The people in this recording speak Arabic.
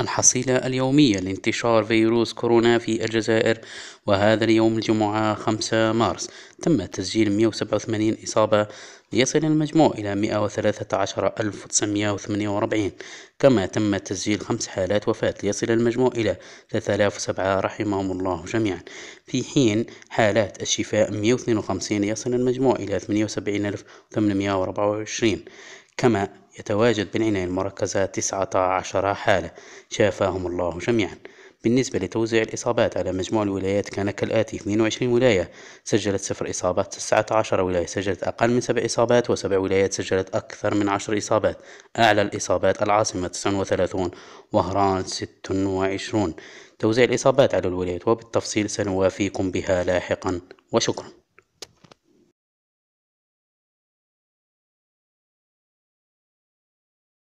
الحصيلة اليومية لانتشار فيروس كورونا في الجزائر وهذا اليوم الجمعة 5 مارس تم تسجيل 187 إصابة ليصل المجموع إلى 113948 كما تم تسجيل خمس حالات وفاة ليصل المجموع إلى 3007 رحمهم الله جميعا في حين حالات الشفاء 152 يصل المجموع إلى 78824 كما يتواجد بالعناية المركزة 19 حالة شافاهم الله جميعا بالنسبة لتوزيع الإصابات على مجموع الولايات كان كالآتي 22 ولاية سجلت صفر إصابات 19 ولاية سجلت أقل من سبع إصابات وسبع ولايات سجلت أكثر من عشر إصابات أعلى الإصابات العاصمة 39 وهران 26 توزيع الإصابات على الولايات وبالتفصيل سنوافيكم بها لاحقا وشكرا